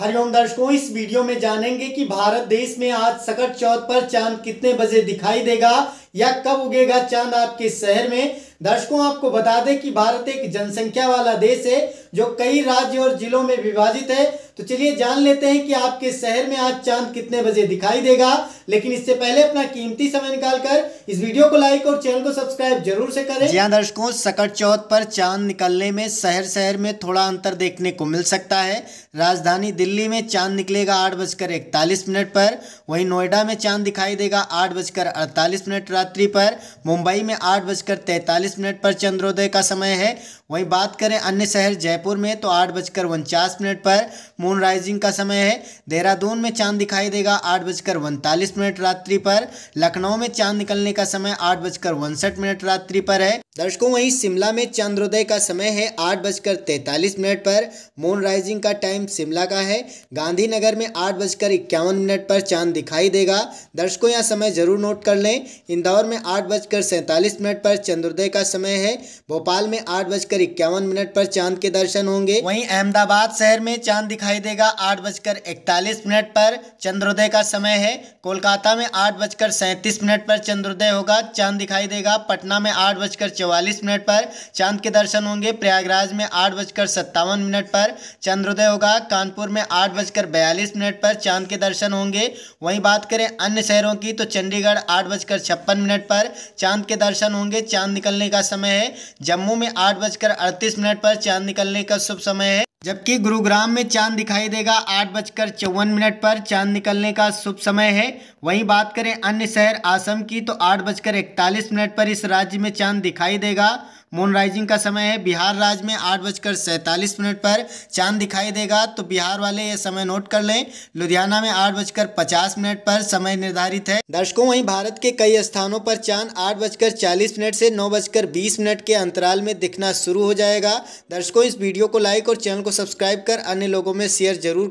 हरिओम दर्शकों इस वीडियो में जानेंगे कि भारत देश में आज सकट चौथ पर चांद कितने बजे दिखाई देगा या कब उगेगा चांद आपके शहर में दर्शकों आपको बता दें कि भारत एक जनसंख्या वाला देश है जो कई राज्य और जिलों में विभाजित है तो चलिए जान लेते हैं कि आपके शहर में आज चांद कितने बजे दिखाई देगा लेकिन इससे पहले अपना कीमती समय निकालकर इस वीडियो को लाइक और चैनल को सब्सक्राइब जरूर से करें जी हाँ दर्शकों सकट चौथ पर चांद निकलने में शहर शहर में थोड़ा अंतर देखने को मिल सकता है राजधानी दिल्ली में चांद निकलेगा आठ बजकर इकतालीस मिनट पर वही नोएडा में चांद दिखाई देगा आठ बजकर अड़तालीस मिनट नवरात्रि पर मुंबई में आठ बजकर तैंतालीस मिनट पर चंद्रोदय का समय है वहीं बात करें अन्य शहर जयपुर में तो आठ बजकर उनचास मिनट पर मून राइजिंग का समय है देहरादून में चांद दिखाई देगा आठ बजकर उनतालीस मिनट रात्रि पर लखनऊ में चांद निकलने का समय आठ बजकर उनसठ मिनट रात्रि पर है दर्शकों वहीं शिमला में चंद्रोदय का समय है आठ बजकर तैंतालीस मिनट पर मून राइजिंग का टाइम शिमला का है गांधीनगर में आठ बजकर इक्यावन मिनट पर चांद दिखाई देगा दर्शकों यह समय जरूर नोट कर लें इंदौर में आठ बजकर सैंतालीस मिनट पर चंद्रोदय का समय है भोपाल में आठ बजकर इक्यावन मिनट पर चांद के दर्शन होंगे वहीं अहमदाबाद शहर में चांद दिखाई देगा आठ बजकर इकतालीस मिनट पर चंद्रोदय का समय है कोलकाता में आठ बजकर सैंतीस मिनट पर चंद्रोदय होगा चांद दिखाई देगा पटना में आठ बजकर चवालीस मिनट पर चांद के दर्शन होंगे प्रयागराज में आठ बजकर सत्तावन मिनट पर चंद्रोदय होगा कानपुर में आठ बजकर बयालीस मिनट पर चांद के दर्शन होंगे वहीं बात करें अन्य शहरों की तो चंडीगढ़ आठ बजकर छप्पन मिनट पर चांद के दर्शन होंगे चांद निकलने का समय है जम्मू में आठ बजकर अड़तीस मिनट पर चांद निकलने का शुभ समय है जबकि गुरुग्राम में चांद दिखाई देगा आठ बजकर चौवन मिनट पर चांद निकलने का शुभ समय है वहीं बात करें अन्य शहर आसम की तो आठ बजकर इकतालीस मिनट पर इस राज्य में चांद दिखाई देगा मून राइजिंग का समय है बिहार राज्य में आठ बजकर सैंतालीस मिनट पर चांद दिखाई देगा तो बिहार वाले ये समय नोट कर लें लुधियाना में आठ बजकर पचास मिनट पर समय निर्धारित है दर्शकों वहीं भारत के कई स्थानों पर चांद आठ बजकर चालीस मिनट से नौ बजकर बीस मिनट के अंतराल में दिखना शुरू हो जाएगा दर्शकों इस वीडियो को लाइक और चैनल को सब्सक्राइब कर अन्य लोगों में शेयर जरूर